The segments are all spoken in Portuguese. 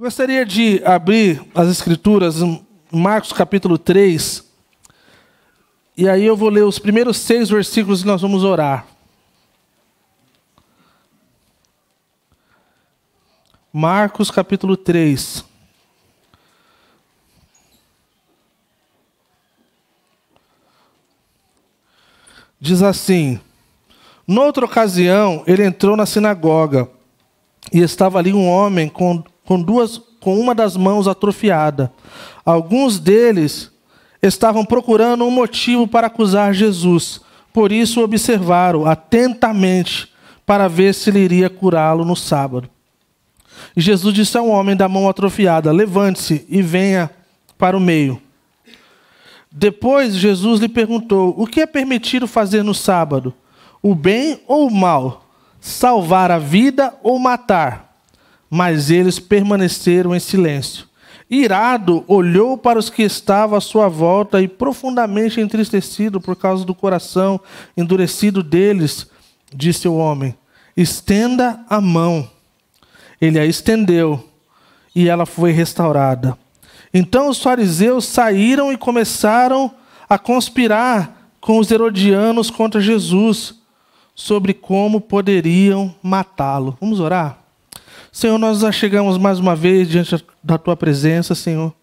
Gostaria de abrir as Escrituras, Marcos capítulo 3, e aí eu vou ler os primeiros seis versículos e nós vamos orar. Marcos capítulo 3. Diz assim: Noutra ocasião, ele entrou na sinagoga e estava ali um homem com com, duas, com uma das mãos atrofiada. Alguns deles estavam procurando um motivo para acusar Jesus. Por isso observaram atentamente para ver se ele iria curá-lo no sábado. E Jesus disse ao homem da mão atrofiada: Levante-se e venha para o meio. Depois Jesus lhe perguntou: O que é permitido fazer no sábado? O bem ou o mal? Salvar a vida ou matar? Mas eles permaneceram em silêncio. Irado, olhou para os que estavam à sua volta e, profundamente entristecido por causa do coração endurecido deles, disse ao homem: Estenda a mão. Ele a estendeu e ela foi restaurada. Então os fariseus saíram e começaram a conspirar com os herodianos contra Jesus sobre como poderiam matá-lo. Vamos orar? Senhor, nós já chegamos mais uma vez diante da tua presença, Senhor,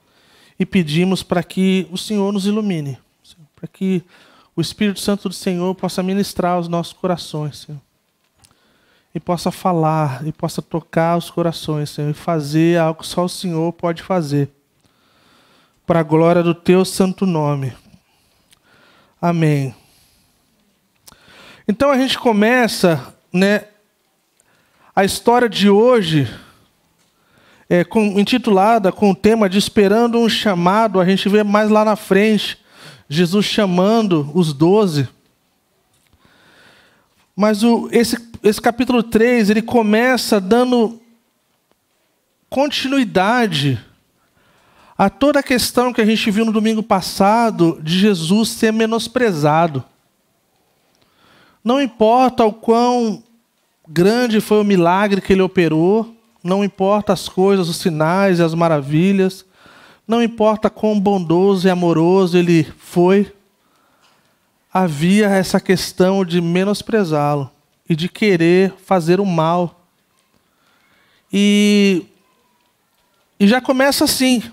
e pedimos para que o Senhor nos ilumine, para que o Espírito Santo do Senhor possa ministrar os nossos corações, Senhor. E possa falar, e possa tocar os corações, Senhor, e fazer algo que só o Senhor pode fazer. Para a glória do teu santo nome. Amém. Então a gente começa, né, a história de hoje, é, com, intitulada com o tema de Esperando um Chamado, a gente vê mais lá na frente, Jesus chamando os doze. Mas o, esse, esse capítulo 3, ele começa dando continuidade a toda a questão que a gente viu no domingo passado de Jesus ser menosprezado. Não importa o quão grande foi o milagre que ele operou, não importa as coisas, os sinais e as maravilhas, não importa quão bondoso e amoroso ele foi, havia essa questão de menosprezá-lo e de querer fazer o mal. E, e já começa assim.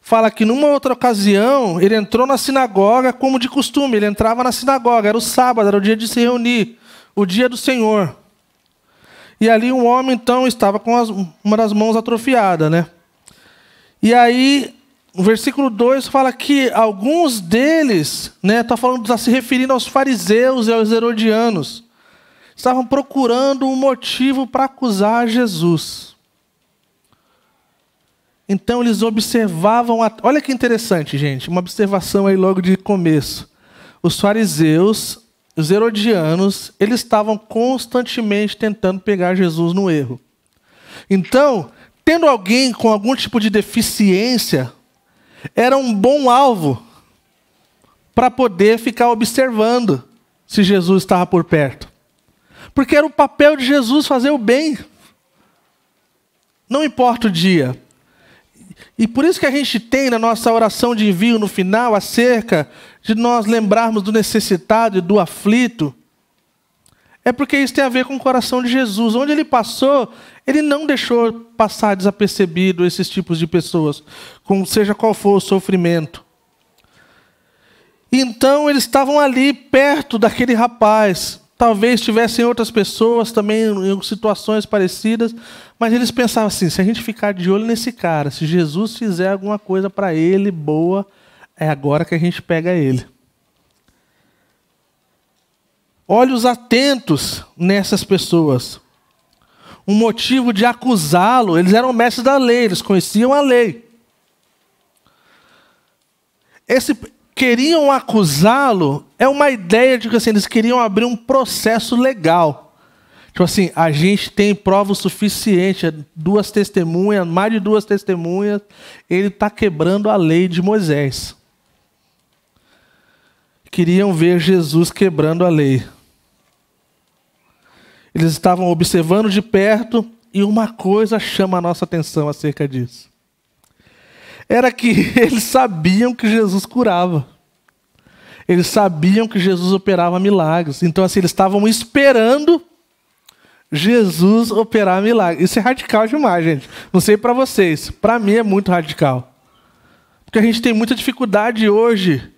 Fala que numa outra ocasião ele entrou na sinagoga como de costume, ele entrava na sinagoga, era o sábado, era o dia de se reunir, o dia do Senhor. E ali um homem, então, estava com as, uma das mãos atrofiada, né? E aí, o versículo 2 fala que alguns deles, né, está falando, está se referindo aos fariseus e aos herodianos, estavam procurando um motivo para acusar Jesus. Então eles observavam, a... olha que interessante, gente, uma observação aí logo de começo. Os fariseus os herodianos, eles estavam constantemente tentando pegar Jesus no erro. Então, tendo alguém com algum tipo de deficiência, era um bom alvo para poder ficar observando se Jesus estava por perto. Porque era o papel de Jesus fazer o bem. Não importa o dia, e por isso que a gente tem na nossa oração de envio no final acerca de nós lembrarmos do necessitado e do aflito. É porque isso tem a ver com o coração de Jesus. Onde ele passou, ele não deixou passar desapercebido esses tipos de pessoas, com seja qual for o sofrimento. Então eles estavam ali perto daquele rapaz. Talvez tivessem outras pessoas também em situações parecidas, mas eles pensavam assim: se a gente ficar de olho nesse cara, se Jesus fizer alguma coisa para ele boa, é agora que a gente pega ele. Olhos atentos nessas pessoas. Um motivo de acusá-lo, eles eram mestres da lei, eles conheciam a lei. Esse queriam acusá-lo é uma ideia de que assim, eles queriam abrir um processo legal. Tipo assim, a gente tem prova o suficiente, é duas testemunhas, mais de duas testemunhas, ele está quebrando a lei de Moisés. Queriam ver Jesus quebrando a lei. Eles estavam observando de perto e uma coisa chama a nossa atenção acerca disso. Era que eles sabiam que Jesus curava. Eles sabiam que Jesus operava milagres. Então, assim, eles estavam esperando Jesus operar milagre. Isso é radical demais, gente. Não sei para vocês, para mim é muito radical. Porque a gente tem muita dificuldade hoje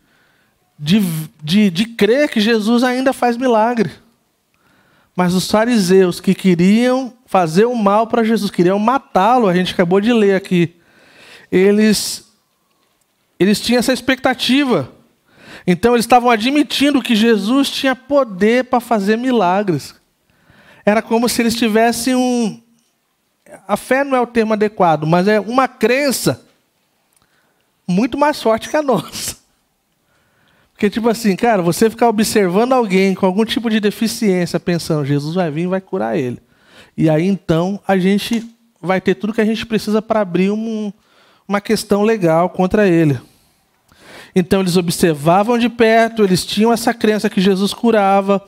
de, de, de crer que Jesus ainda faz milagre. Mas os fariseus que queriam fazer o mal para Jesus, queriam matá-lo, a gente acabou de ler aqui. Eles, eles tinham essa expectativa. Então eles estavam admitindo que Jesus tinha poder para fazer milagres. Era como se eles tivessem um. A fé não é o termo adequado, mas é uma crença muito mais forte que a nossa. Porque, tipo assim, cara, você ficar observando alguém com algum tipo de deficiência, pensando, Jesus vai vir e vai curar ele. E aí então a gente vai ter tudo que a gente precisa para abrir um, uma questão legal contra ele. Então eles observavam de perto, eles tinham essa crença que Jesus curava,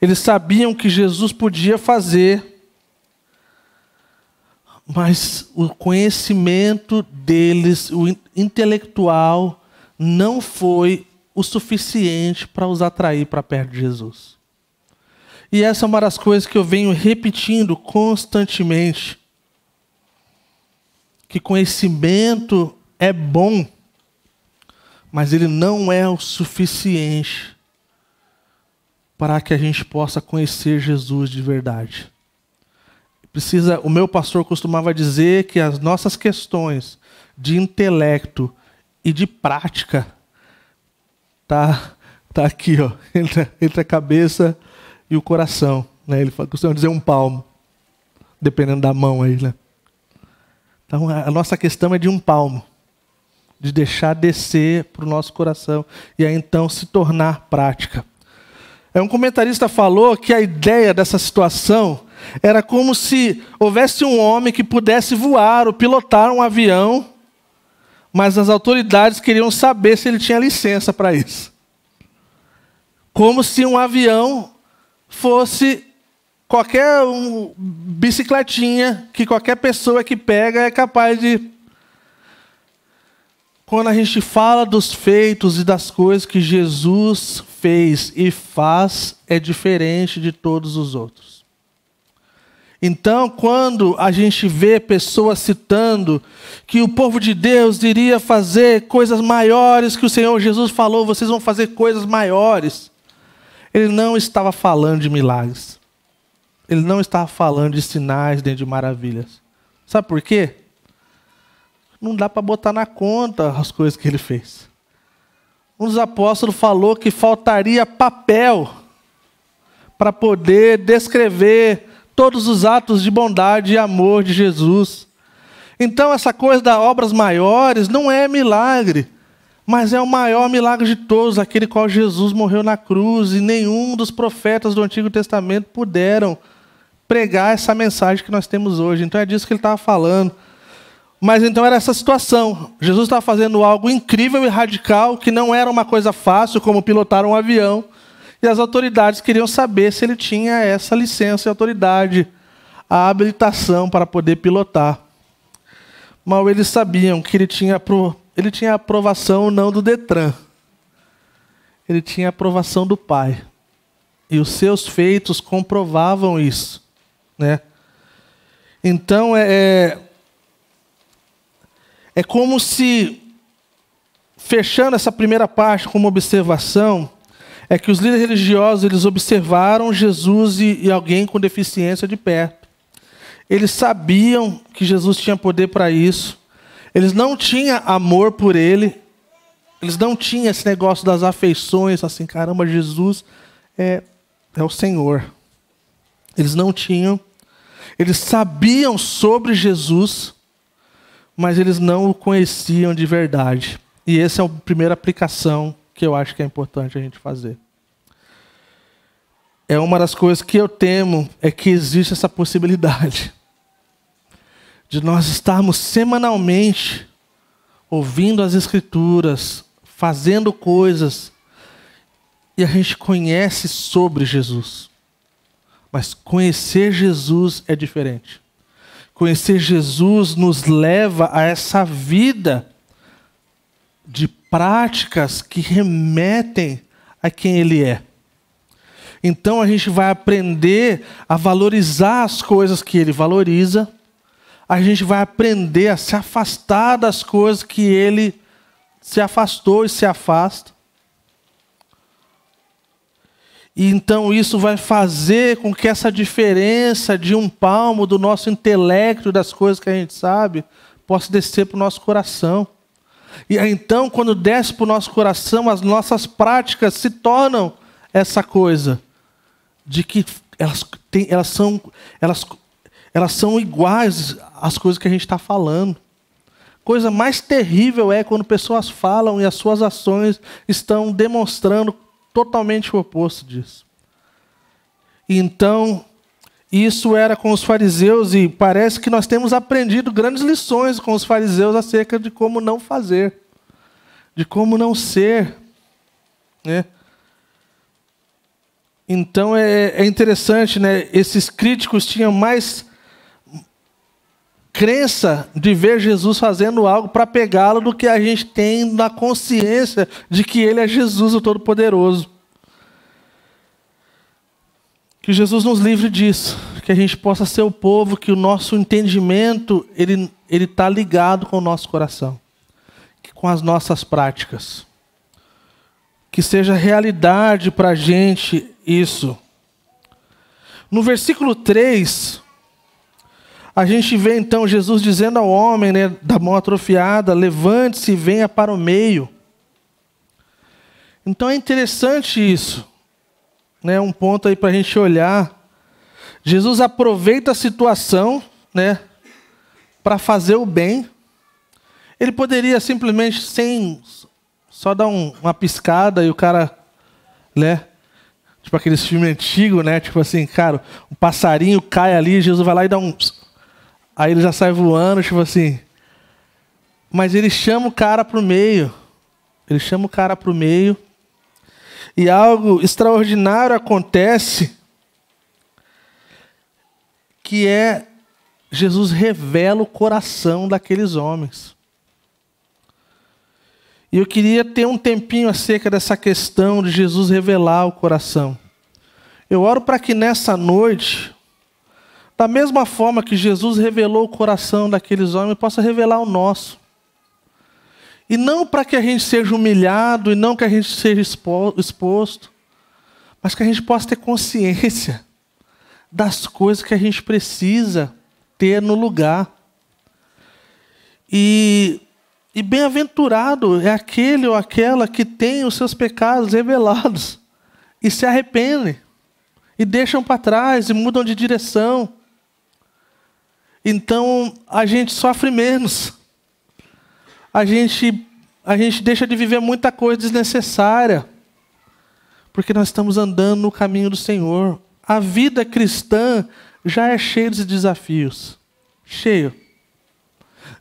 eles sabiam que Jesus podia fazer, mas o conhecimento deles, o intelectual, não foi o suficiente para os atrair para perto de Jesus. E essa é uma das coisas que eu venho repetindo constantemente: que conhecimento é bom, mas ele não é o suficiente para que a gente possa conhecer Jesus de verdade. Precisa, o meu pastor costumava dizer que as nossas questões de intelecto e de prática tá tá aqui, ó, entre, entre a cabeça e o coração, né? Ele costuma dizer um palmo, dependendo da mão aí, né? Então a nossa questão é de um palmo de deixar descer para o nosso coração e aí então se tornar prática. É, um comentarista falou que a ideia dessa situação era como se houvesse um homem que pudesse voar ou pilotar um avião, mas as autoridades queriam saber se ele tinha licença para isso. Como se um avião fosse qualquer um, bicicletinha que qualquer pessoa que pega é capaz de quando a gente fala dos feitos e das coisas que Jesus fez e faz, é diferente de todos os outros. Então, quando a gente vê pessoas citando que o povo de Deus iria fazer coisas maiores que o Senhor Jesus falou, vocês vão fazer coisas maiores. Ele não estava falando de milagres. Ele não estava falando de sinais nem de maravilhas. Sabe por quê? Não dá para botar na conta as coisas que ele fez. Um dos apóstolos falou que faltaria papel para poder descrever todos os atos de bondade e amor de Jesus. Então, essa coisa das obras maiores não é milagre, mas é o maior milagre de todos, aquele qual Jesus morreu na cruz, e nenhum dos profetas do Antigo Testamento puderam pregar essa mensagem que nós temos hoje. Então, é disso que ele estava falando. Mas então era essa situação. Jesus estava fazendo algo incrível e radical, que não era uma coisa fácil, como pilotar um avião. E as autoridades queriam saber se ele tinha essa licença e autoridade, a habilitação para poder pilotar. Mal eles sabiam que ele tinha, ele tinha aprovação não do Detran, ele tinha aprovação do Pai. E os seus feitos comprovavam isso. Né? Então, é, é é como se, fechando essa primeira parte com uma observação, é que os líderes religiosos eles observaram Jesus e, e alguém com deficiência de perto. Eles sabiam que Jesus tinha poder para isso. Eles não tinham amor por ele. Eles não tinham esse negócio das afeições, assim, caramba, Jesus é, é o Senhor. Eles não tinham. Eles sabiam sobre Jesus, mas eles não o conheciam de verdade. E essa é a primeira aplicação que eu acho que é importante a gente fazer. É uma das coisas que eu temo é que existe essa possibilidade de nós estarmos semanalmente ouvindo as escrituras, fazendo coisas e a gente conhece sobre Jesus. Mas conhecer Jesus é diferente. Conhecer Jesus nos leva a essa vida de práticas que remetem a quem Ele é. Então a gente vai aprender a valorizar as coisas que Ele valoriza, a gente vai aprender a se afastar das coisas que Ele se afastou e se afasta. E então isso vai fazer com que essa diferença de um palmo do nosso intelecto, das coisas que a gente sabe, possa descer para o nosso coração. E então, quando desce para o nosso coração, as nossas práticas se tornam essa coisa de que elas, elas, são, elas, elas são iguais às coisas que a gente está falando. Coisa mais terrível é quando pessoas falam e as suas ações estão demonstrando totalmente o oposto disso. Então, isso era com os fariseus, e parece que nós temos aprendido grandes lições com os fariseus acerca de como não fazer, de como não ser. Né? Então é, é interessante, né? esses críticos tinham mais crença de ver Jesus fazendo algo para pegá-lo do que a gente tem na consciência de que ele é Jesus o Todo-Poderoso. Que Jesus nos livre disso, que a gente possa ser o povo que o nosso entendimento ele ele tá ligado com o nosso coração, com as nossas práticas. Que seja realidade para a gente isso. No versículo 3, a gente vê então Jesus dizendo ao homem né, da mão atrofiada: levante-se e venha para o meio. Então é interessante isso, né? Um ponto aí para a gente olhar. Jesus aproveita a situação, né, para fazer o bem. Ele poderia simplesmente sem só dar um, uma piscada e o cara, né? Tipo aqueles filmes antigos, né? Tipo assim, cara, um passarinho cai ali, Jesus vai lá e dá um Aí ele já sai voando, tipo assim. Mas ele chama o cara pro meio. Ele chama o cara pro meio. E algo extraordinário acontece que é Jesus revela o coração daqueles homens. E eu queria ter um tempinho acerca dessa questão de Jesus revelar o coração. Eu oro para que nessa noite da mesma forma que Jesus revelou o coração daqueles homens, possa revelar o nosso. E não para que a gente seja humilhado, e não que a gente seja exposto, mas que a gente possa ter consciência das coisas que a gente precisa ter no lugar. E, e bem-aventurado é aquele ou aquela que tem os seus pecados revelados e se arrepende, e deixam para trás, e mudam de direção. Então a gente sofre menos. A gente, a gente deixa de viver muita coisa desnecessária. Porque nós estamos andando no caminho do Senhor. A vida cristã já é cheia de desafios. Cheio.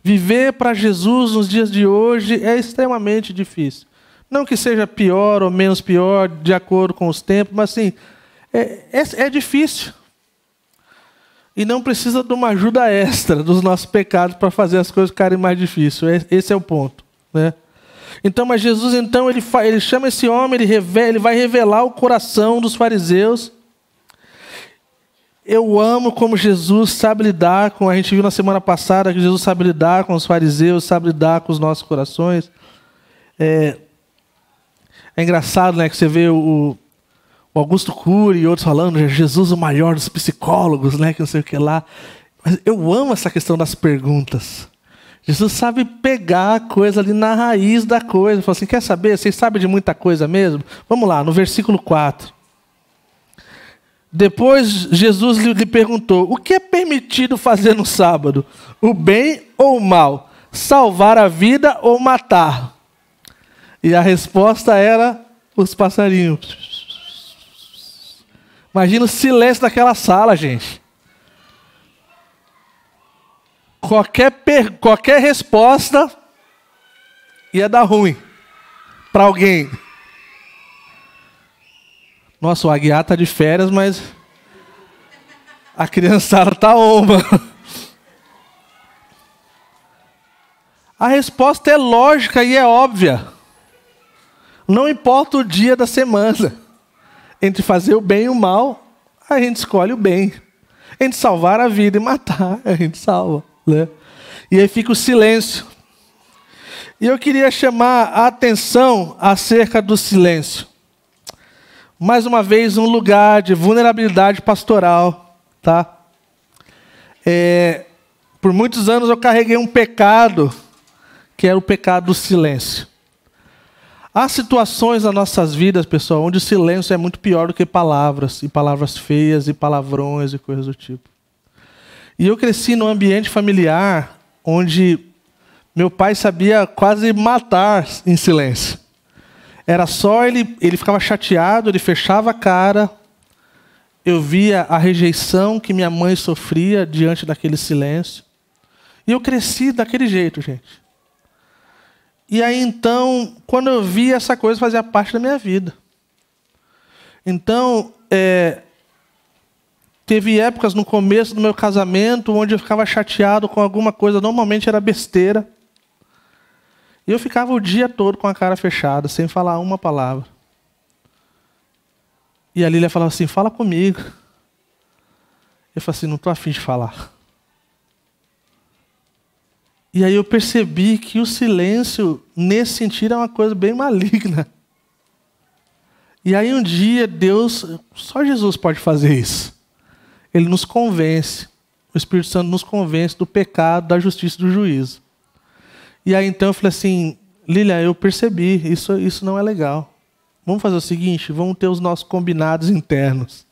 Viver para Jesus nos dias de hoje é extremamente difícil. Não que seja pior ou menos pior, de acordo com os tempos, mas assim, é, é, é difícil e não precisa de uma ajuda extra dos nossos pecados para fazer as coisas ficarem mais difíceis. Esse é o ponto, né? Então, mas Jesus então ele, ele chama esse homem, ele, revela, ele vai revelar o coração dos fariseus. Eu amo como Jesus sabe lidar com a gente viu na semana passada que Jesus sabe lidar com os fariseus, sabe lidar com os nossos corações. É, é engraçado, né, que você vê o, o Augusto Cury e outros falando, é Jesus o maior dos psicólogos, né, que não sei o que lá. Mas eu amo essa questão das perguntas. Jesus sabe pegar a coisa ali na raiz da coisa. Fala assim: quer saber? Vocês sabem de muita coisa mesmo? Vamos lá, no versículo 4. Depois Jesus lhe perguntou: o que é permitido fazer no sábado? O bem ou o mal? Salvar a vida ou matar? E a resposta era: os passarinhos. Imagina o silêncio daquela sala, gente. Qualquer, per... qualquer resposta ia dar ruim para alguém. Nossa, o Aguiar tá de férias, mas a criançada tá omba. A resposta é lógica e é óbvia. Não importa o dia da semana. Entre fazer o bem e o mal, a gente escolhe o bem. Entre salvar a vida e matar, a gente salva. Né? E aí fica o silêncio. E eu queria chamar a atenção acerca do silêncio. Mais uma vez, um lugar de vulnerabilidade pastoral. Tá? É, por muitos anos eu carreguei um pecado, que era o pecado do silêncio. Há situações nas nossas vidas, pessoal, onde o silêncio é muito pior do que palavras, e palavras feias, e palavrões, e coisas do tipo. E eu cresci num ambiente familiar onde meu pai sabia quase matar em silêncio. Era só ele, ele ficava chateado, ele fechava a cara. Eu via a rejeição que minha mãe sofria diante daquele silêncio. E eu cresci daquele jeito, gente. E aí então, quando eu vi essa coisa fazia parte da minha vida. Então, é, teve épocas no começo do meu casamento onde eu ficava chateado com alguma coisa, normalmente era besteira. E eu ficava o dia todo com a cara fechada, sem falar uma palavra. E a Lília falava assim: fala comigo. Eu falei assim: não estou afim de falar. E aí eu percebi que o silêncio, nesse sentido, é uma coisa bem maligna. E aí um dia Deus, só Jesus pode fazer isso. Ele nos convence, o Espírito Santo nos convence do pecado, da justiça e do juízo. E aí então eu falei assim, Lilia, eu percebi, isso, isso não é legal. Vamos fazer o seguinte, vamos ter os nossos combinados internos.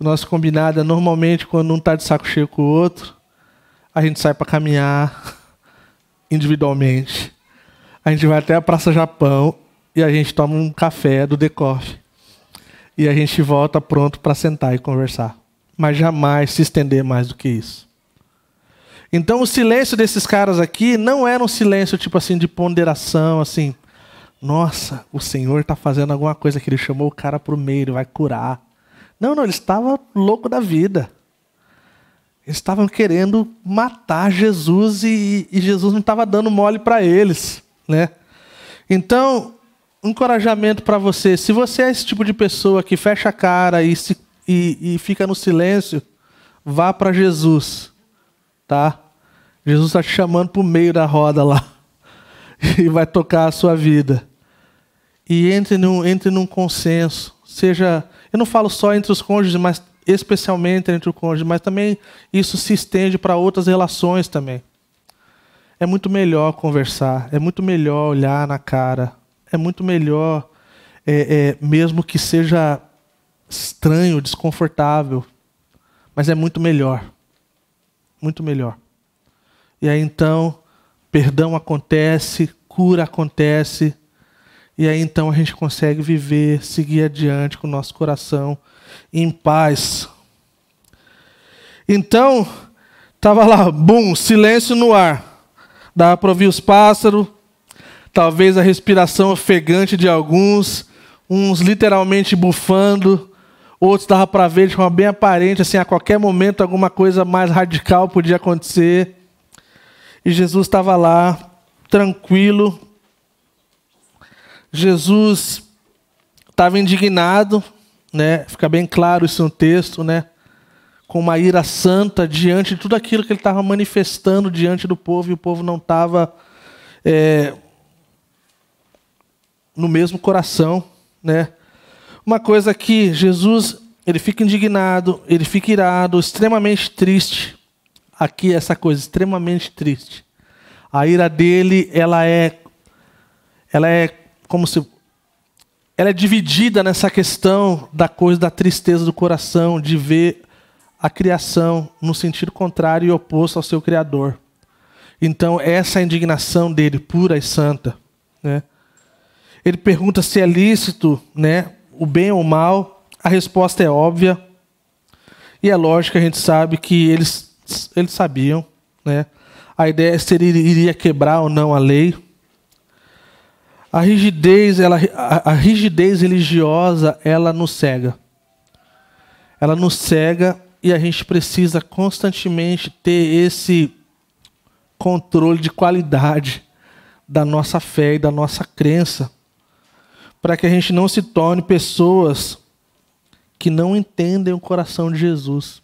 O nosso combinado é normalmente quando um está de saco cheio com o outro, a gente sai para caminhar individualmente. A gente vai até a Praça Japão e a gente toma um café do Decoffe E a gente volta pronto para sentar e conversar. Mas jamais se estender mais do que isso. Então o silêncio desses caras aqui não era um silêncio tipo assim de ponderação, assim, nossa, o Senhor está fazendo alguma coisa que ele chamou o cara para o meio, ele vai curar. Não, não, ele estava louco da vida. Eles estavam querendo matar Jesus e, e Jesus não estava dando mole para eles, né? Então, um encorajamento para você: se você é esse tipo de pessoa que fecha a cara e, se, e, e fica no silêncio, vá para Jesus, tá? Jesus está te chamando para o meio da roda lá e vai tocar a sua vida. E entre num, entre num consenso, seja, eu não falo só entre os cônjuges, mas especialmente entre o cônjuge, mas também isso se estende para outras relações também. É muito melhor conversar, é muito melhor olhar na cara, é muito melhor, é, é, mesmo que seja estranho, desconfortável, mas é muito melhor. Muito melhor. E aí então, perdão acontece, cura acontece, e aí então a gente consegue viver, seguir adiante com o nosso coração em paz. Então, estava lá, bum, silêncio no ar. Dava para ouvir os pássaros, talvez a respiração ofegante de alguns, uns literalmente bufando, outros dava para ver de forma bem aparente, assim, a qualquer momento alguma coisa mais radical podia acontecer. E Jesus estava lá, tranquilo. Jesus estava indignado, né? Fica bem claro isso no texto, né? Com uma ira santa diante de tudo aquilo que ele estava manifestando diante do povo e o povo não estava é, no mesmo coração, né? Uma coisa que Jesus ele fica indignado, ele fica irado, extremamente triste. Aqui é essa coisa extremamente triste. A ira dele, ela é ela é como se ela é dividida nessa questão da coisa da tristeza do coração, de ver a criação no sentido contrário e oposto ao seu Criador. Então, essa é a indignação dele, pura e santa. Né? Ele pergunta se é lícito né, o bem ou o mal. A resposta é óbvia. E é lógico que a gente sabe que eles, eles sabiam. Né? A ideia é se ele iria quebrar ou não a lei. A rigidez, ela, a, a rigidez religiosa, ela nos cega. Ela nos cega e a gente precisa constantemente ter esse controle de qualidade da nossa fé e da nossa crença, para que a gente não se torne pessoas que não entendem o coração de Jesus.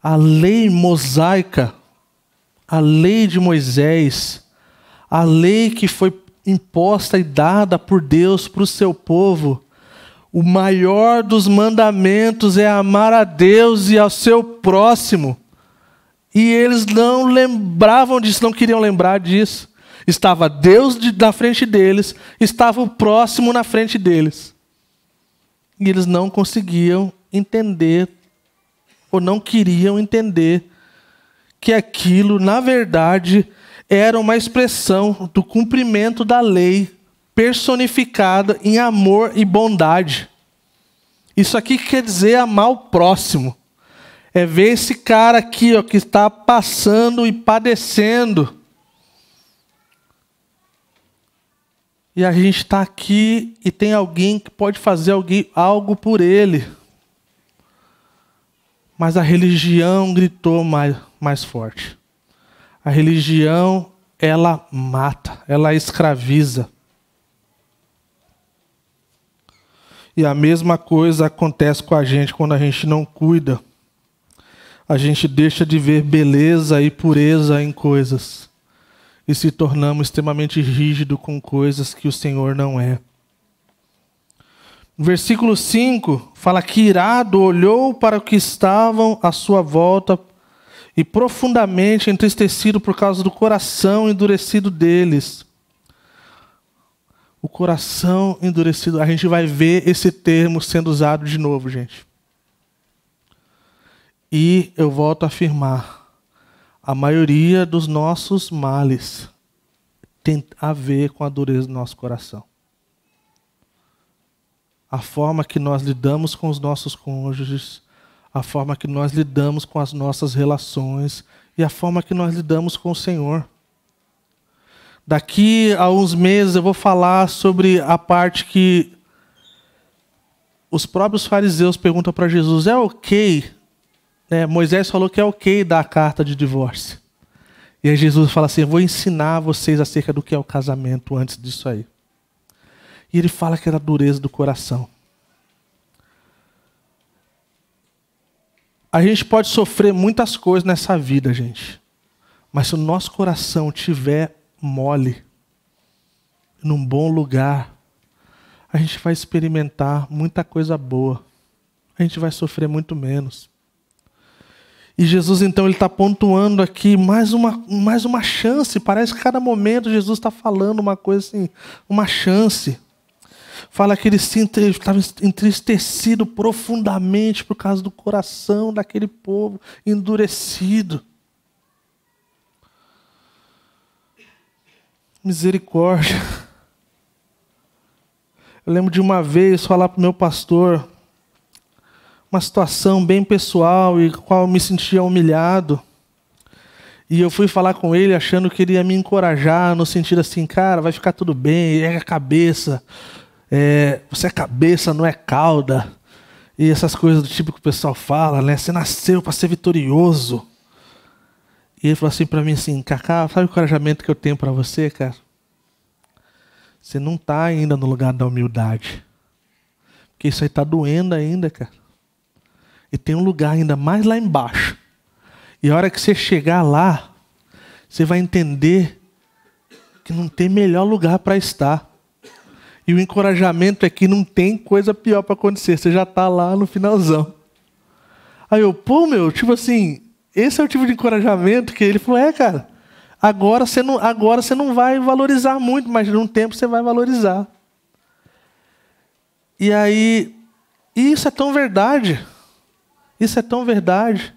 A lei mosaica, a lei de Moisés, a lei que foi imposta e dada por Deus para o seu povo. O maior dos mandamentos é amar a Deus e ao seu próximo. E eles não lembravam disso, não queriam lembrar disso. Estava Deus na frente deles, estava o próximo na frente deles. E eles não conseguiam entender, ou não queriam entender, que aquilo, na verdade, era uma expressão do cumprimento da lei personificada em amor e bondade. Isso aqui quer dizer amar o próximo. É ver esse cara aqui ó, que está passando e padecendo. E a gente está aqui e tem alguém que pode fazer alguém, algo por ele. Mas a religião gritou mais, mais forte. A religião, ela mata, ela escraviza. E a mesma coisa acontece com a gente quando a gente não cuida. A gente deixa de ver beleza e pureza em coisas e se tornamos extremamente rígidos com coisas que o Senhor não é. Versículo 5 fala que irado olhou para o que estavam à sua volta e profundamente entristecido por causa do coração endurecido deles. O coração endurecido. A gente vai ver esse termo sendo usado de novo, gente. E eu volto a afirmar: a maioria dos nossos males tem a ver com a dureza do nosso coração. A forma que nós lidamos com os nossos cônjuges a forma que nós lidamos com as nossas relações e a forma que nós lidamos com o Senhor. Daqui a uns meses eu vou falar sobre a parte que os próprios fariseus perguntam para Jesus: é ok? É, Moisés falou que é ok dar a carta de divórcio. E aí Jesus fala assim: eu vou ensinar vocês acerca do que é o casamento antes disso aí. E ele fala que era é a dureza do coração. A gente pode sofrer muitas coisas nessa vida, gente. Mas se o nosso coração tiver mole, num bom lugar, a gente vai experimentar muita coisa boa. A gente vai sofrer muito menos. E Jesus, então, ele está pontuando aqui mais uma, mais uma chance. Parece que cada momento Jesus está falando uma coisa assim, uma chance. Fala que ele se estava entristecido profundamente por causa do coração daquele povo endurecido. Misericórdia. Eu lembro de uma vez falar para o meu pastor uma situação bem pessoal e qual eu me sentia humilhado. E eu fui falar com ele achando que ele ia me encorajar, no sentido assim, cara, vai ficar tudo bem, erga a cabeça, é, você é cabeça, não é cauda, e essas coisas do tipo que o pessoal fala, né? Você nasceu para ser vitorioso. E ele falou assim para mim assim, Cacá, sabe o encorajamento que eu tenho para você, cara? Você não está ainda no lugar da humildade. Porque isso aí está doendo ainda, cara. E tem um lugar ainda mais lá embaixo. E a hora que você chegar lá, você vai entender que não tem melhor lugar para estar. E o encorajamento é que não tem coisa pior para acontecer, você já está lá no finalzão. Aí eu, pô, meu, tipo assim, esse é o tipo de encorajamento que ele falou: é, cara, agora você não, agora você não vai valorizar muito, mas num tempo você vai valorizar. E aí, isso é tão verdade. Isso é tão verdade.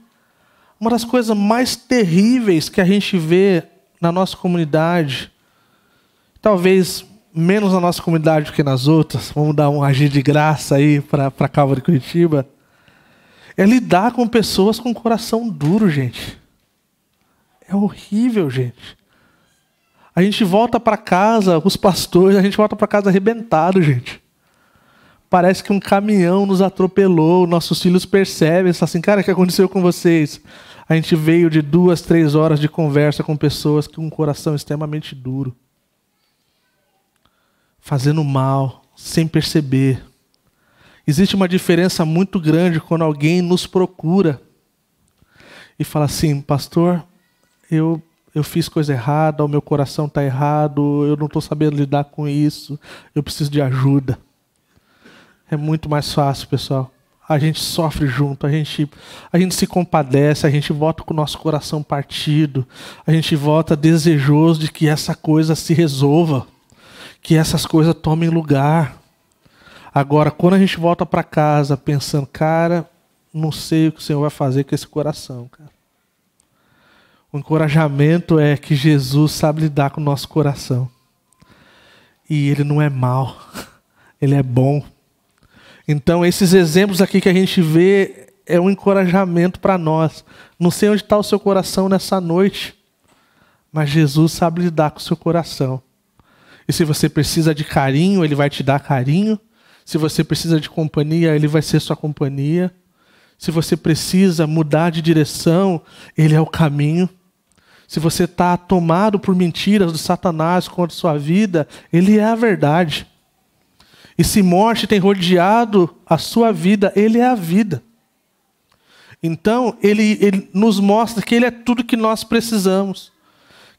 Uma das coisas mais terríveis que a gente vê na nossa comunidade, talvez menos na nossa comunidade do que nas outras, vamos dar um agir de graça aí para a Calva de Curitiba, é lidar com pessoas com coração duro, gente. É horrível, gente. A gente volta para casa, os pastores, a gente volta para casa arrebentado, gente. Parece que um caminhão nos atropelou, nossos filhos percebem, falam assim, cara, o que aconteceu com vocês? A gente veio de duas, três horas de conversa com pessoas com um coração extremamente duro fazendo mal sem perceber. Existe uma diferença muito grande quando alguém nos procura e fala assim, pastor, eu eu fiz coisa errada, o meu coração está errado, eu não estou sabendo lidar com isso, eu preciso de ajuda. É muito mais fácil, pessoal. A gente sofre junto, a gente, a gente se compadece, a gente volta com o nosso coração partido, a gente volta desejoso de que essa coisa se resolva que essas coisas tomem lugar. Agora, quando a gente volta para casa pensando, cara, não sei o que o Senhor vai fazer com esse coração, cara. O encorajamento é que Jesus sabe lidar com o nosso coração. E ele não é mal, ele é bom. Então, esses exemplos aqui que a gente vê é um encorajamento para nós. Não sei onde está o seu coração nessa noite, mas Jesus sabe lidar com o seu coração. E se você precisa de carinho, ele vai te dar carinho. Se você precisa de companhia, ele vai ser sua companhia. Se você precisa mudar de direção, ele é o caminho. Se você está tomado por mentiras do Satanás contra sua vida, ele é a verdade. E se morte tem rodeado a sua vida, ele é a vida. Então, ele, ele nos mostra que ele é tudo que nós precisamos.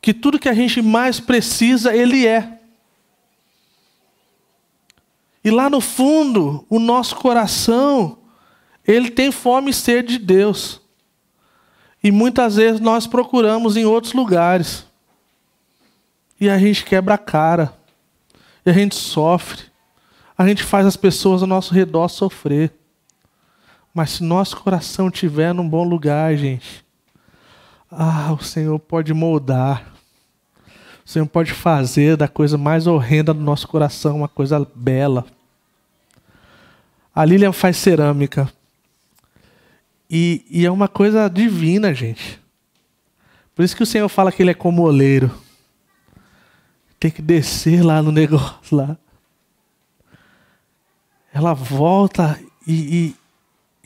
Que tudo que a gente mais precisa, ele é. E lá no fundo, o nosso coração, ele tem fome e sede de Deus. E muitas vezes nós procuramos em outros lugares. E a gente quebra a cara. E a gente sofre. A gente faz as pessoas ao nosso redor sofrer. Mas se nosso coração estiver num bom lugar, gente, ah, o Senhor pode moldar. O Senhor pode fazer da coisa mais horrenda do nosso coração uma coisa bela. A Lilian faz cerâmica. E, e é uma coisa divina, gente. Por isso que o Senhor fala que ele é como oleiro. Tem que descer lá no negócio lá. Ela volta e, e,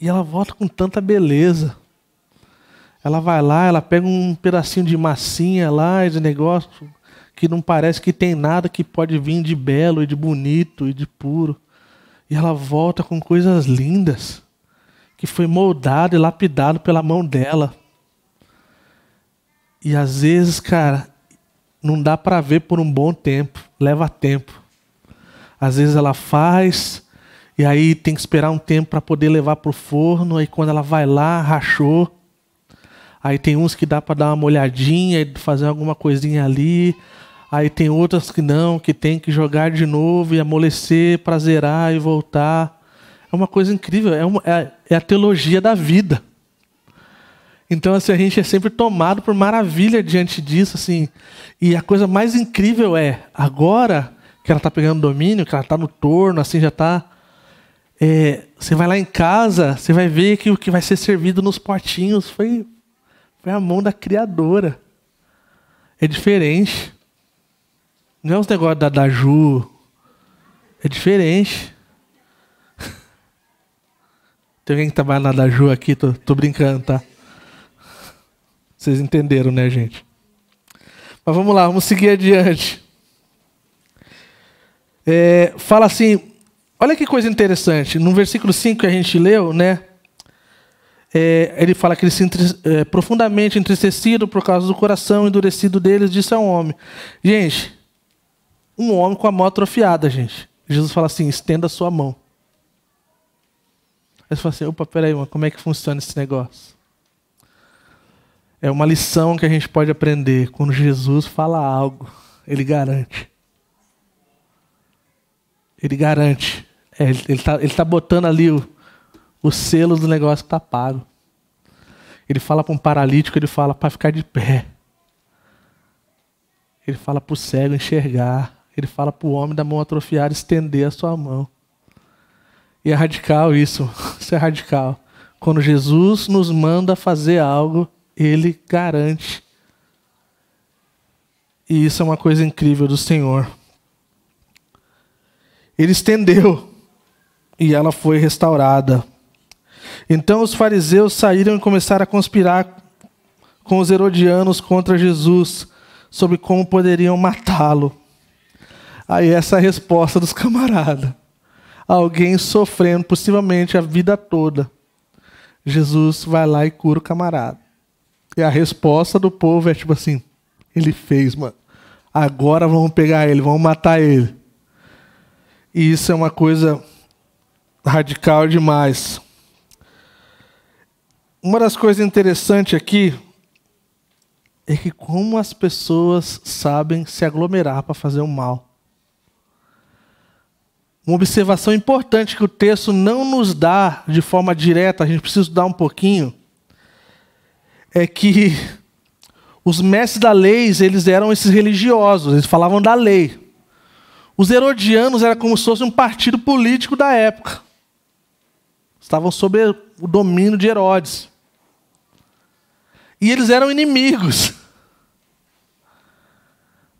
e ela volta com tanta beleza. Ela vai lá, ela pega um pedacinho de massinha lá, de negócio, que não parece que tem nada que pode vir de belo e de bonito e de puro. E ela volta com coisas lindas, que foi moldado e lapidado pela mão dela. E às vezes, cara, não dá para ver por um bom tempo, leva tempo. Às vezes ela faz, e aí tem que esperar um tempo para poder levar para o forno. Aí quando ela vai lá, rachou. Aí tem uns que dá para dar uma molhadinha e fazer alguma coisinha ali. Aí tem outras que não, que tem que jogar de novo e amolecer para zerar e voltar. É uma coisa incrível, é, uma, é, é a teologia da vida. Então, assim, a gente é sempre tomado por maravilha diante disso, assim. E a coisa mais incrível é, agora que ela está pegando domínio, que ela está no torno, assim, já está... É, você vai lá em casa, você vai ver que o que vai ser servido nos potinhos foi, foi a mão da criadora. É diferente. Não é os negócios da Daju. É diferente. Tem alguém que trabalha na Daju aqui? Tô, tô brincando, tá? Vocês entenderam, né, gente? Mas vamos lá, vamos seguir adiante. É, fala assim, olha que coisa interessante. No versículo 5 que a gente leu, né? É, ele fala que ele se é, profundamente entristecido por causa do coração endurecido deles, disse ao homem. Gente, um homem com a mão atrofiada, gente. Jesus fala assim: estenda a sua mão. Aí você fala assim: opa, peraí, mano, como é que funciona esse negócio? É uma lição que a gente pode aprender. Quando Jesus fala algo, ele garante. Ele garante. É, ele está tá botando ali o, o selo do negócio que está pago. Ele fala para um paralítico, ele fala para ficar de pé. Ele fala para o cego enxergar. Ele fala para o homem da mão atrofiada estender a sua mão. E é radical isso. Isso é radical. Quando Jesus nos manda fazer algo, ele garante. E isso é uma coisa incrível do Senhor. Ele estendeu e ela foi restaurada. Então os fariseus saíram e começaram a conspirar com os herodianos contra Jesus sobre como poderiam matá-lo. Aí essa é a resposta dos camaradas. Alguém sofrendo possivelmente a vida toda. Jesus vai lá e cura o camarada. E a resposta do povo é tipo assim: ele fez, mano. Agora vamos pegar ele, vamos matar ele. E isso é uma coisa radical demais. Uma das coisas interessantes aqui é que como as pessoas sabem se aglomerar para fazer o mal. Uma observação importante que o texto não nos dá de forma direta, a gente precisa estudar um pouquinho, é que os mestres da lei, eles eram esses religiosos, eles falavam da lei. Os herodianos era como se fosse um partido político da época. Estavam sob o domínio de Herodes. E eles eram inimigos.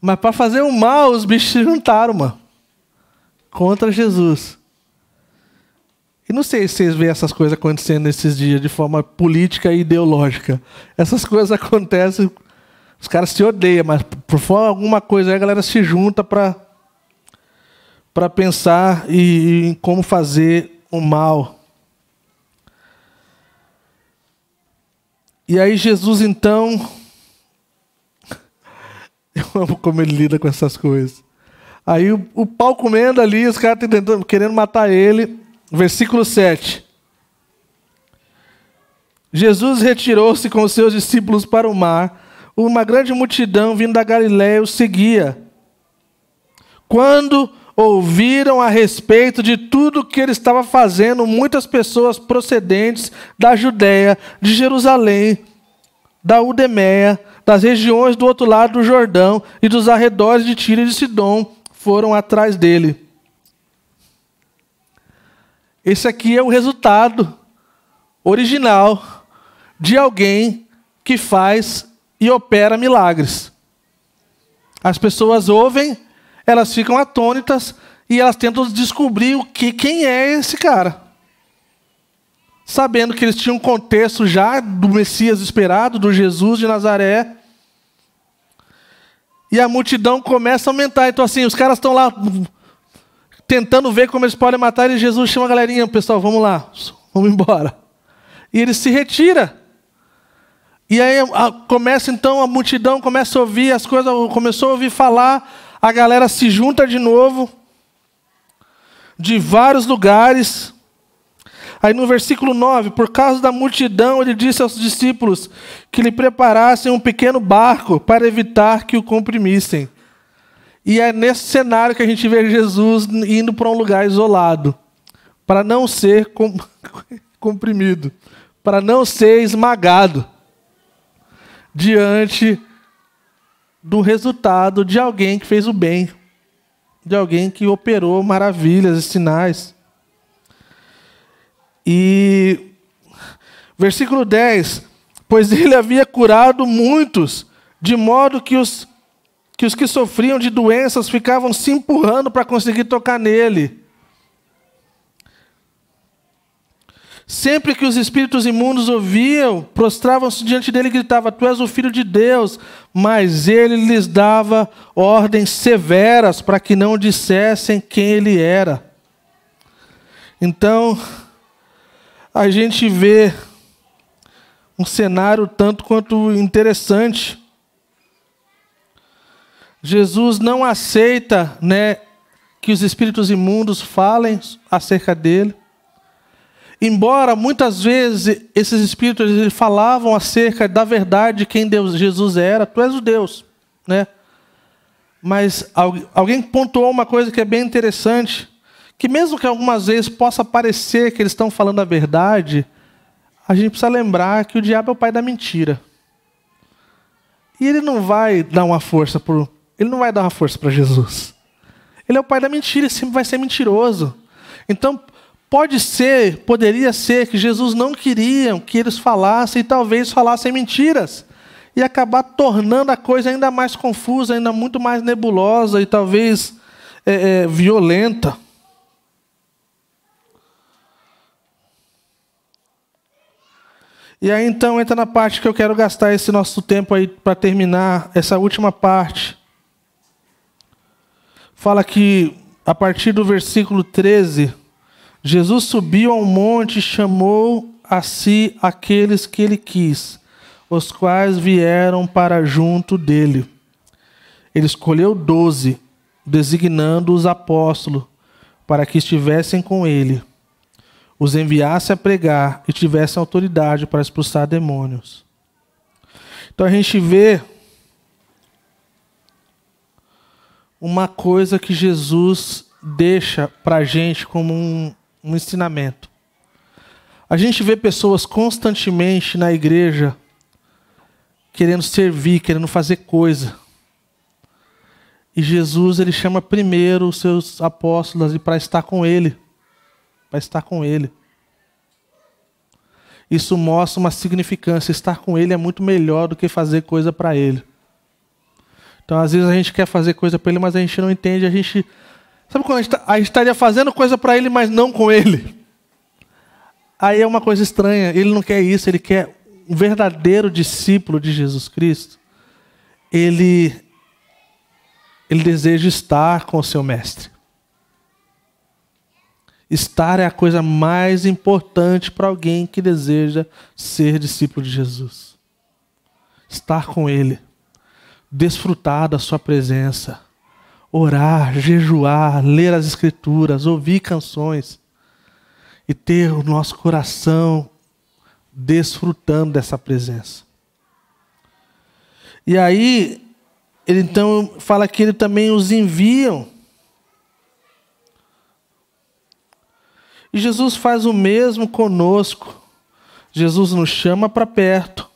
Mas para fazer o mal, os bichos se juntaram, mano contra Jesus. E não sei se vocês veem essas coisas acontecendo nesses dias de forma política e ideológica. Essas coisas acontecem, os caras se odeiam, mas por forma alguma coisa aí a galera se junta para para pensar e, em como fazer o mal. E aí Jesus então eu amo como ele lida com essas coisas. Aí o, o pau comendo ali, os caras tentando, querendo matar ele. Versículo 7. Jesus retirou-se com seus discípulos para o mar. Uma grande multidão vindo da Galiléia o seguia. Quando ouviram a respeito de tudo o que ele estava fazendo, muitas pessoas procedentes da Judéia, de Jerusalém, da Udemeia, das regiões do outro lado do Jordão e dos arredores de Tiro e de Sidom foram atrás dele. Esse aqui é o resultado original de alguém que faz e opera milagres. As pessoas ouvem, elas ficam atônitas e elas tentam descobrir o que quem é esse cara. Sabendo que eles tinham um contexto já do Messias esperado, do Jesus de Nazaré, e a multidão começa a aumentar. Então, assim, os caras estão lá tentando ver como eles podem matar. E Jesus chama a galerinha: pessoal, vamos lá, vamos embora. E ele se retira. E aí a, começa então a multidão começa a ouvir as coisas, começou a ouvir falar, a galera se junta de novo de vários lugares. Aí no versículo 9, por causa da multidão, ele disse aos discípulos que lhe preparassem um pequeno barco para evitar que o comprimissem. E é nesse cenário que a gente vê Jesus indo para um lugar isolado, para não ser comprimido, para não ser esmagado diante do resultado de alguém que fez o bem, de alguém que operou maravilhas e sinais. E versículo 10: Pois ele havia curado muitos, de modo que os que, os que sofriam de doenças ficavam se empurrando para conseguir tocar nele. Sempre que os espíritos imundos ouviam, prostravam-se diante dele e gritavam: Tu és o filho de Deus. Mas ele lhes dava ordens severas para que não dissessem quem ele era. Então, a gente vê um cenário tanto quanto interessante. Jesus não aceita, né, que os espíritos imundos falem acerca dele. Embora muitas vezes esses espíritos eles falavam acerca da verdade de quem Deus Jesus era, tu és o Deus, né? Mas alguém pontuou uma coisa que é bem interessante que mesmo que algumas vezes possa parecer que eles estão falando a verdade, a gente precisa lembrar que o diabo é o pai da mentira. E ele não vai dar uma força pro, ele não vai dar uma força para Jesus. Ele é o pai da mentira, ele sempre vai ser mentiroso. Então, pode ser, poderia ser que Jesus não queria que eles falassem e talvez falassem mentiras e acabar tornando a coisa ainda mais confusa, ainda muito mais nebulosa e talvez é, é, violenta. E aí então entra na parte que eu quero gastar esse nosso tempo aí para terminar essa última parte. Fala que a partir do versículo 13, Jesus subiu ao monte e chamou a si aqueles que ele quis, os quais vieram para junto dele. Ele escolheu doze, designando os apóstolos, para que estivessem com ele os enviasse a pregar e tivesse autoridade para expulsar demônios. Então a gente vê uma coisa que Jesus deixa para a gente como um, um ensinamento. A gente vê pessoas constantemente na igreja querendo servir, querendo fazer coisa. E Jesus ele chama primeiro os seus apóstolos para estar com ele vai estar com Ele. Isso mostra uma significância. Estar com Ele é muito melhor do que fazer coisa para Ele. Então, às vezes, a gente quer fazer coisa para Ele, mas a gente não entende. A gente. Sabe quando a gente, tá... a gente estaria fazendo coisa para Ele, mas não com Ele? Aí é uma coisa estranha. Ele não quer isso, ele quer um verdadeiro discípulo de Jesus Cristo. Ele, ele deseja estar com o seu mestre. Estar é a coisa mais importante para alguém que deseja ser discípulo de Jesus. Estar com Ele, desfrutar da Sua presença, orar, jejuar, ler as Escrituras, ouvir canções e ter o nosso coração desfrutando dessa presença. E aí, ele então fala que ele também os enviam E Jesus faz o mesmo conosco. Jesus nos chama para perto.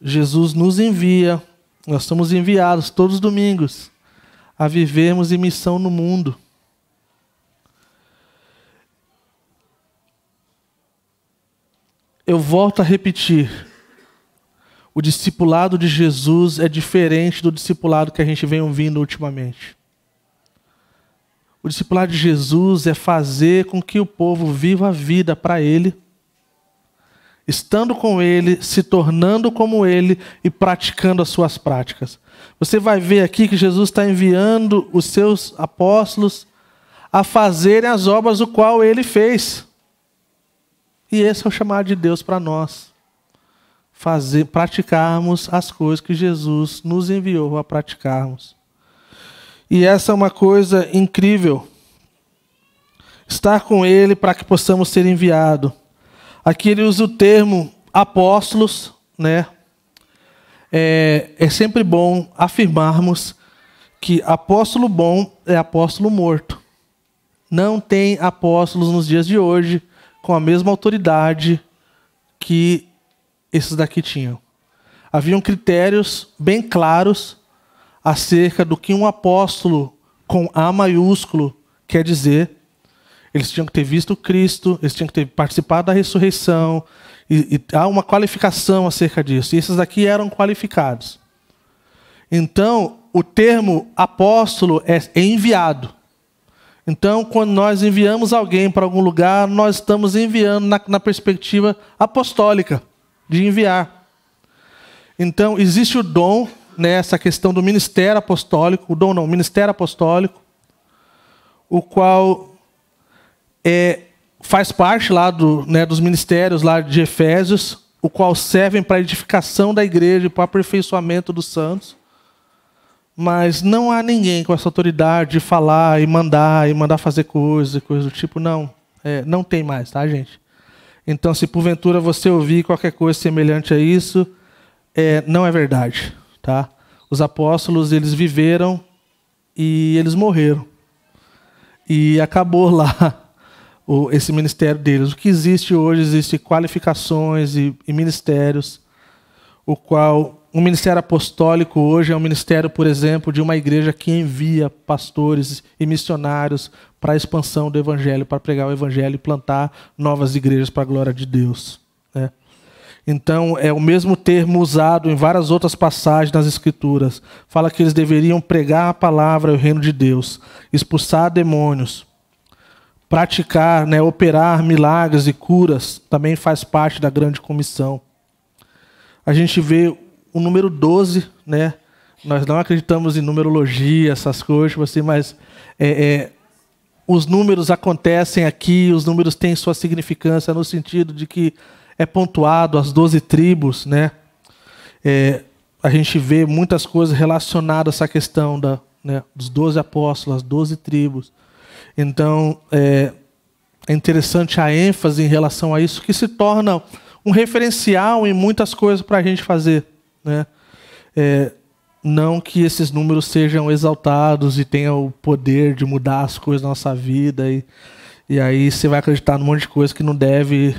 Jesus nos envia. Nós somos enviados todos os domingos a vivermos em missão no mundo. Eu volto a repetir. O discipulado de Jesus é diferente do discipulado que a gente vem ouvindo ultimamente. O discipular de Jesus é fazer com que o povo viva a vida para ele, estando com ele, se tornando como ele e praticando as suas práticas. Você vai ver aqui que Jesus está enviando os seus apóstolos a fazerem as obras o qual ele fez. E esse é o chamado de Deus para nós. Fazer, praticarmos as coisas que Jesus nos enviou a praticarmos. E essa é uma coisa incrível. Estar com ele para que possamos ser enviado. Aqui ele usa o termo apóstolos, né? É, é sempre bom afirmarmos que apóstolo bom é apóstolo morto. Não tem apóstolos nos dias de hoje com a mesma autoridade que esses daqui tinham. Haviam critérios bem claros acerca do que um apóstolo com A maiúsculo quer dizer. Eles tinham que ter visto Cristo, eles tinham que ter participado da ressurreição, e, e há uma qualificação acerca disso. E esses aqui eram qualificados. Então, o termo apóstolo é, é enviado. Então, quando nós enviamos alguém para algum lugar, nós estamos enviando na, na, perspectiva apostólica de enviar. Então, existe o dom nessa né, questão do ministério apostólico, o dom não, ministério apostólico, o qual é, faz parte lá do, né, dos ministérios lá de Efésios, o qual servem para a edificação da igreja e para o aperfeiçoamento dos santos. Mas não há ninguém com essa autoridade de falar e mandar e mandar fazer coisas e coisas do tipo, não. É, não tem mais, tá, gente? Então, se porventura você ouvir qualquer coisa semelhante a isso, é, não é verdade. Tá? Os apóstolos eles viveram e eles morreram. E acabou lá o, esse ministério deles. O que existe hoje, existe qualificações e, e ministérios, o qual um ministério apostólico hoje é um ministério, por exemplo, de uma igreja que envia pastores e missionários para a expansão do evangelho, para pregar o evangelho e plantar novas igrejas para a glória de Deus. Né? Então, é o mesmo termo usado em várias outras passagens nas Escrituras. Fala que eles deveriam pregar a palavra e o reino de Deus, expulsar demônios, praticar, né, operar milagres e curas, também faz parte da grande comissão. A gente vê o número 12, né? Nós não acreditamos em numerologia, essas coisas, tipo assim, mas é, é, os números acontecem aqui, os números têm sua significância no sentido de que é pontuado, as doze tribos, né? É, a gente vê muitas coisas relacionadas a essa questão da, né, dos doze apóstolos, as doze tribos. Então, é, é interessante a ênfase em relação a isso, que se torna um referencial em muitas coisas para a gente fazer. Né? É, não que esses números sejam exaltados e tenham o poder de mudar as coisas na nossa vida, e, e aí você vai acreditar num monte de coisa que não deve,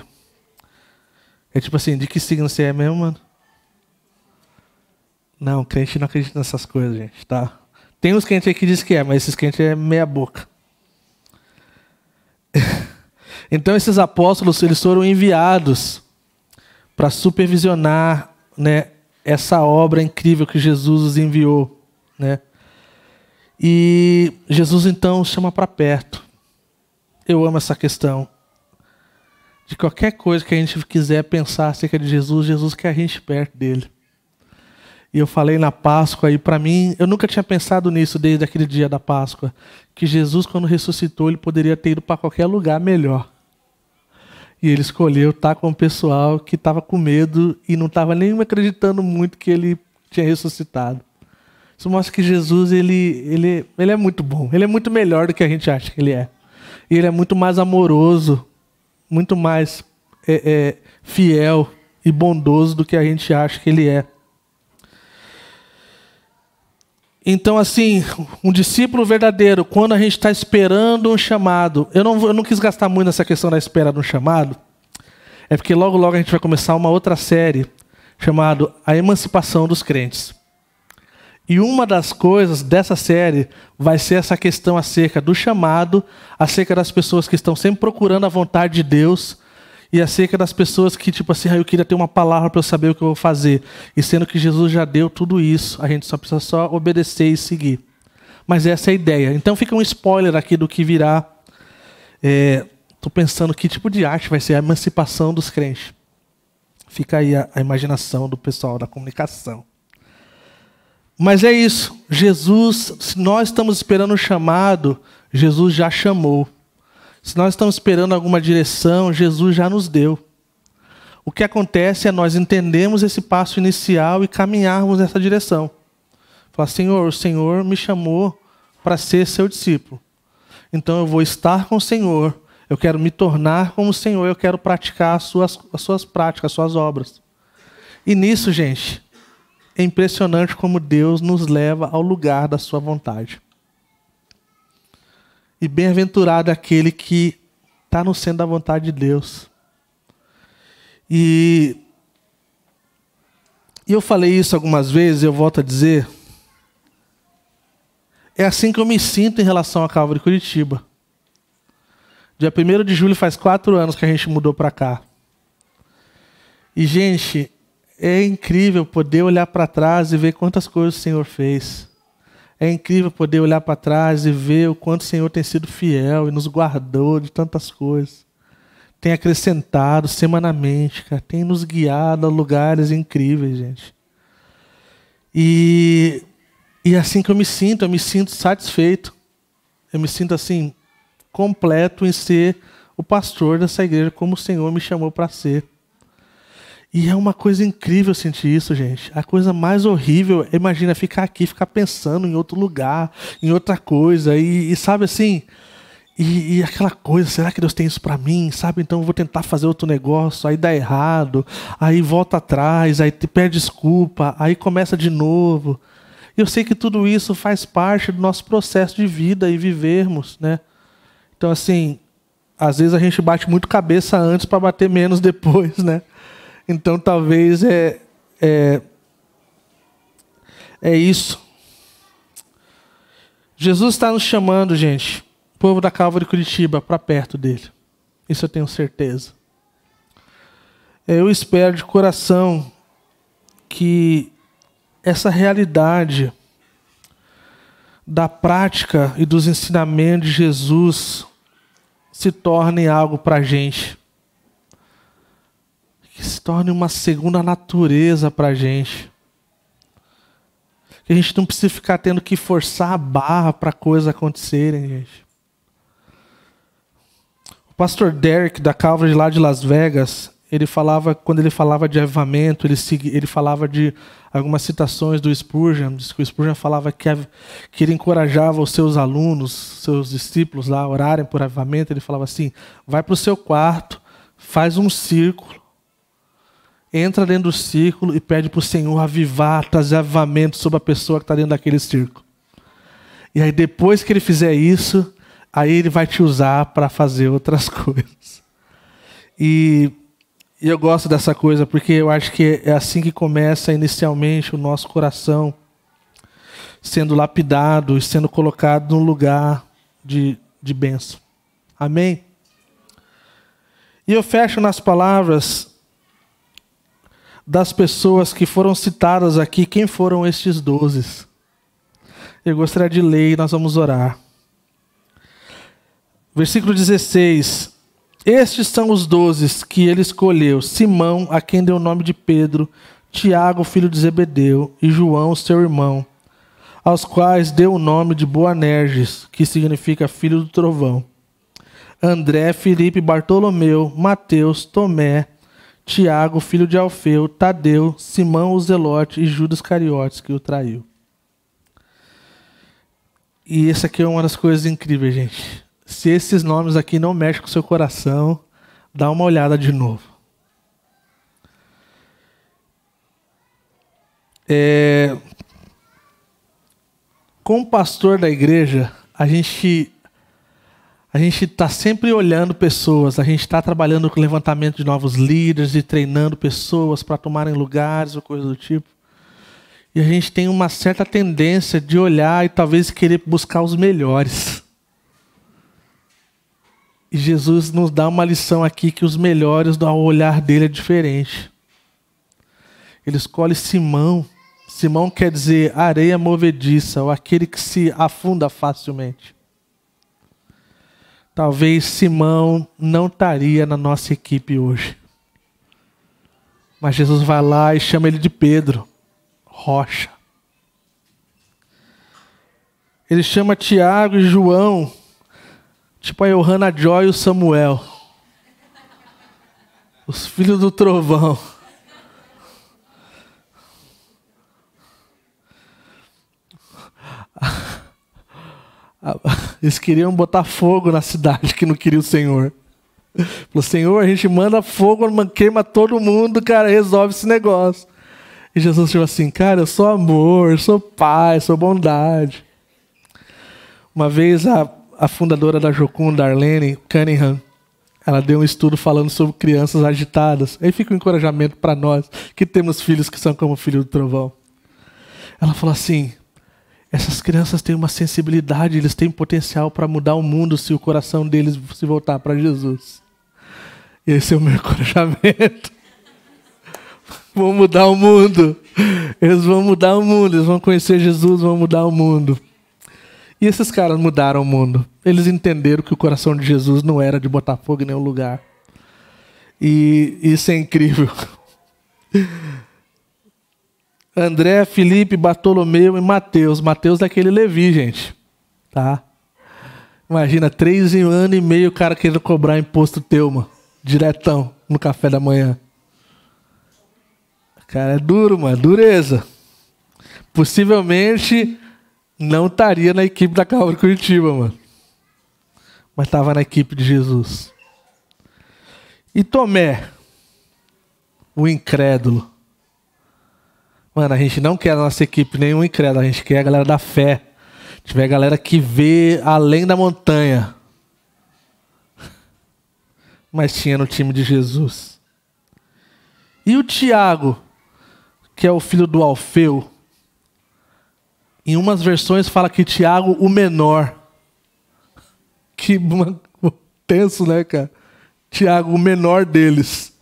é tipo assim, de que signo você é mesmo, mano? Não, crente não acredita nessas coisas, gente, tá? Tem uns crentes aí que dizem que é, mas esses crentes é meia boca. então esses apóstolos, eles foram enviados para supervisionar, né, essa obra incrível que Jesus os enviou, né? E Jesus então chama para perto. Eu amo essa questão de qualquer coisa que a gente quiser pensar acerca de Jesus, Jesus quer a gente perto dele. E eu falei na Páscoa, e para mim, eu nunca tinha pensado nisso desde aquele dia da Páscoa, que Jesus, quando ressuscitou, ele poderia ter ido para qualquer lugar melhor. E ele escolheu estar com o pessoal que estava com medo e não estava nem acreditando muito que ele tinha ressuscitado. Isso mostra que Jesus ele, ele, ele é muito bom, ele é muito melhor do que a gente acha que ele é. E ele é muito mais amoroso muito mais é, é, fiel e bondoso do que a gente acha que ele é. Então, assim, um discípulo verdadeiro, quando a gente está esperando um chamado, eu não, eu não quis gastar muito nessa questão da espera de um chamado, é porque logo, logo a gente vai começar uma outra série chamada A Emancipação dos Crentes. E uma das coisas dessa série vai ser essa questão acerca do chamado, acerca das pessoas que estão sempre procurando a vontade de Deus e acerca das pessoas que, tipo assim, ah, eu queria ter uma palavra para eu saber o que eu vou fazer. E sendo que Jesus já deu tudo isso, a gente só precisa só obedecer e seguir. Mas essa é a ideia. Então fica um spoiler aqui do que virá. Estou é, pensando que tipo de arte vai ser a emancipação dos crentes. Fica aí a, a imaginação do pessoal da comunicação. Mas é isso. Jesus, se nós estamos esperando o chamado, Jesus já chamou. Se nós estamos esperando alguma direção, Jesus já nos deu. O que acontece é nós entendemos esse passo inicial e caminharmos nessa direção. Falar, Senhor, o Senhor me chamou para ser seu discípulo. Então eu vou estar com o Senhor, eu quero me tornar como o Senhor, eu quero praticar as suas, as suas práticas, as suas obras. E nisso, gente, é impressionante como Deus nos leva ao lugar da sua vontade. E bem-aventurado é aquele que está no centro da vontade de Deus. E, e eu falei isso algumas vezes, eu volto a dizer. É assim que eu me sinto em relação à Calvary Curitiba. Dia 1 de julho faz quatro anos que a gente mudou para cá. E, gente, é incrível poder olhar para trás e ver quantas coisas o Senhor fez. É incrível poder olhar para trás e ver o quanto o Senhor tem sido fiel e nos guardou de tantas coisas. Tem acrescentado semanamente, cara. tem nos guiado a lugares incríveis, gente. E, e assim que eu me sinto, eu me sinto satisfeito. Eu me sinto assim, completo em ser o pastor dessa igreja, como o Senhor me chamou para ser. E é uma coisa incrível sentir isso, gente. A coisa mais horrível, imagina ficar aqui, ficar pensando em outro lugar, em outra coisa, e, e sabe assim. E, e, aquela coisa, será que Deus tem isso para mim? Sabe? Então eu vou tentar fazer outro negócio, aí dá errado, aí volta atrás, aí te pede desculpa, aí começa de novo. Eu sei que tudo isso faz parte do nosso processo de vida e vivermos, né? Então assim, às vezes a gente bate muito cabeça antes para bater menos depois, né? Então talvez é, é, é isso. Jesus está nos chamando, gente, povo da Calva de Curitiba, para perto dele. Isso eu tenho certeza. É, eu espero de coração que essa realidade da prática e dos ensinamentos de Jesus se torne algo para a gente que se torne uma segunda natureza para a gente. Que a gente não precisa ficar tendo que forçar a barra para coisas acontecerem, gente. O pastor Derek, da Calvary lá de Las Vegas, ele falava, quando ele falava de avivamento, ele, ele falava de algumas citações do Spurgeon, diz que o Spurgeon falava que, que ele encorajava os seus alunos, seus discípulos lá, a orarem por avivamento, ele falava assim, vai para o seu quarto, faz um círculo, entra dentro do círculo e pede para o Senhor avivar, trazer avivamento sobre a pessoa que está dentro daquele círculo. E aí, depois que ele fizer isso, aí ele vai te usar para fazer outras coisas. E, e eu gosto dessa coisa porque eu acho que é assim que começa inicialmente o nosso coração sendo lapidado e sendo colocado num lugar de, de bênção. Amém? E eu fecho nas palavras das pessoas que foram citadas aqui, quem foram estes dozes. Eu gostaria de ler e nós vamos orar. Versículo 16. Estes são os dozes que ele escolheu: Simão, a quem deu o nome de Pedro, Tiago, filho de Zebedeu, e João, seu irmão, aos quais deu o nome de Boanerges, que significa filho do trovão. André, Felipe, Bartolomeu, Mateus, Tomé, Tiago, filho de Alfeu, Tadeu, Simão o Zelote e Judas Cariotes, que o traiu. E essa aqui é uma das coisas incríveis, gente. Se esses nomes aqui não mexem com seu coração, dá uma olhada de novo. É... Como pastor da igreja, a gente a gente está sempre olhando pessoas, a gente está trabalhando com o levantamento de novos líderes e treinando pessoas para tomarem lugares ou coisa do tipo. E a gente tem uma certa tendência de olhar e talvez querer buscar os melhores. E Jesus nos dá uma lição aqui que os melhores, ao olhar dele, é diferente. Ele escolhe Simão. Simão quer dizer areia movediça, ou aquele que se afunda facilmente talvez Simão não estaria na nossa equipe hoje. Mas Jesus vai lá e chama ele de Pedro, rocha. Ele chama Tiago e João, tipo a Johanna Joy e o Samuel, os filhos do trovão. Eles queriam botar fogo na cidade que não queria o Senhor. Falou, Senhor, a gente manda fogo, queima todo mundo, cara, resolve esse negócio. E Jesus falou assim, cara, eu sou amor, eu sou paz, sou bondade. Uma vez a, a fundadora da Jocunda, Arlene Cunningham, ela deu um estudo falando sobre crianças agitadas. Aí fica o um encorajamento para nós que temos filhos que são como o filho do trovão. Ela falou assim: essas crianças têm uma sensibilidade, eles têm potencial para mudar o mundo se o coração deles se voltar para Jesus. Esse é o meu encorajamento. vão mudar o mundo. Eles vão mudar o mundo, eles vão conhecer Jesus, vão mudar o mundo. E esses caras mudaram o mundo. Eles entenderam que o coração de Jesus não era de Botafogo em nenhum lugar. E isso é incrível. André, Felipe, Bartolomeu e Mateus. Mateus é aquele Levi, gente. Tá? Imagina, três em um ano e meio o cara querendo cobrar imposto teu, mano. Diretão, no café da manhã. Cara, é duro, mano. É dureza. Possivelmente não estaria na equipe da Calvary Curitiba, mano. Mas estava na equipe de Jesus. E Tomé, o incrédulo. Mano, a gente não quer a nossa equipe nenhum incrédulo, a gente quer a galera da fé. Tiver a galera que vê além da montanha. Mas tinha no time de Jesus. E o Tiago, que é o filho do Alfeu, em umas versões fala que Tiago, o menor. Que tenso, né, cara? Tiago, o menor deles.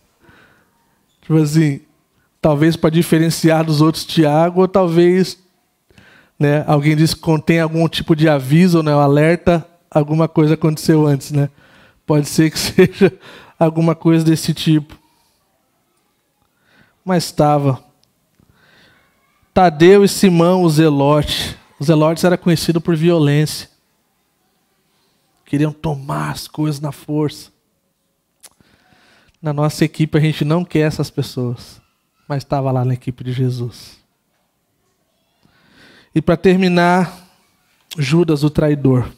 Tipo assim, talvez para diferenciar dos outros Tiago, ou talvez né, alguém disse que contém algum tipo de aviso, né, um alerta, alguma coisa aconteceu antes. Né? Pode ser que seja alguma coisa desse tipo. Mas estava. Tadeu e Simão, o Zelote. O Zelotes era conhecido por violência. Queriam tomar as coisas na força. Na nossa equipe a gente não quer essas pessoas mas estava lá na equipe de Jesus. E para terminar, Judas o traidor.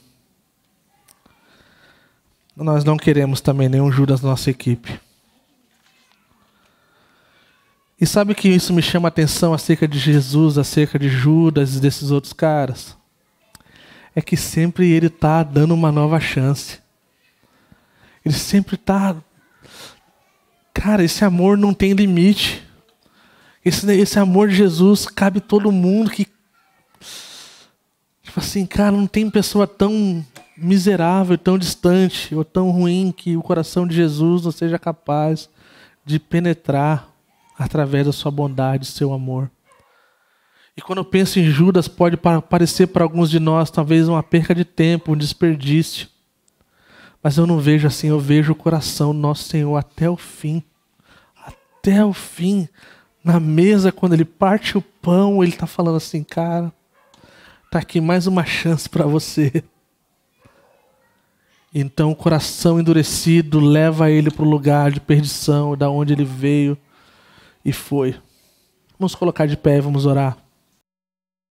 Nós não queremos também nenhum Judas na nossa equipe. E sabe que isso me chama a atenção acerca de Jesus, acerca de Judas e desses outros caras? É que sempre ele está dando uma nova chance. Ele sempre está. Cara, esse amor não tem limite. Esse, esse amor de Jesus cabe todo mundo que. Tipo assim, cara, não tem pessoa tão miserável, tão distante ou tão ruim que o coração de Jesus não seja capaz de penetrar através da sua bondade, do seu amor. E quando eu penso em Judas, pode parecer para alguns de nós talvez uma perca de tempo, um desperdício. Mas eu não vejo assim, eu vejo o coração do nosso Senhor até o fim. Até o fim na mesa, quando ele parte o pão, ele está falando assim, cara, tá aqui mais uma chance para você. Então o coração endurecido leva ele para o lugar de perdição, da onde ele veio e foi. Vamos colocar de pé e vamos orar.